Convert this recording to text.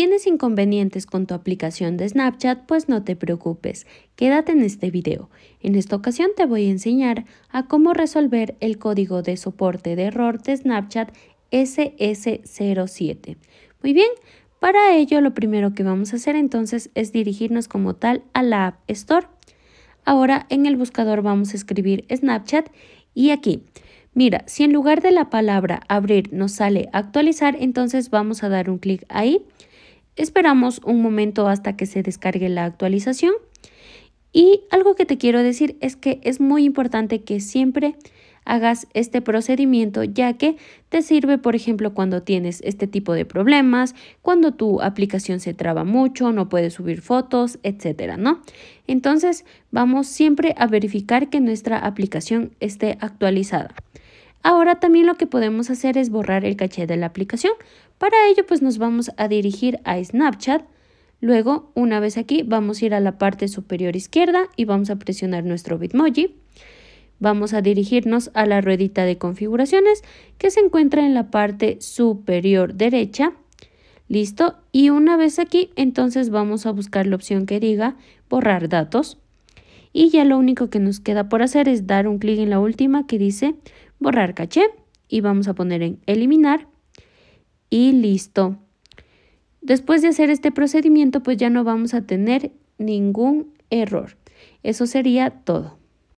tienes inconvenientes con tu aplicación de Snapchat, pues no te preocupes, quédate en este video. En esta ocasión te voy a enseñar a cómo resolver el código de soporte de error de Snapchat SS07. Muy bien, para ello lo primero que vamos a hacer entonces es dirigirnos como tal a la App Store. Ahora en el buscador vamos a escribir Snapchat y aquí Mira, si en lugar de la palabra abrir nos sale actualizar, entonces vamos a dar un clic ahí Esperamos un momento hasta que se descargue la actualización. Y algo que te quiero decir es que es muy importante que siempre hagas este procedimiento ya que te sirve por ejemplo cuando tienes este tipo de problemas, cuando tu aplicación se traba mucho, no puedes subir fotos, etcétera, ¿no? Entonces, vamos siempre a verificar que nuestra aplicación esté actualizada. Ahora también lo que podemos hacer es borrar el caché de la aplicación. Para ello pues nos vamos a dirigir a Snapchat. Luego, una vez aquí, vamos a ir a la parte superior izquierda y vamos a presionar nuestro Bitmoji. Vamos a dirigirnos a la ruedita de configuraciones que se encuentra en la parte superior derecha. Listo. Y una vez aquí, entonces vamos a buscar la opción que diga borrar datos. Y ya lo único que nos queda por hacer es dar un clic en la última que dice borrar caché y vamos a poner en eliminar y listo. Después de hacer este procedimiento pues ya no vamos a tener ningún error. Eso sería todo.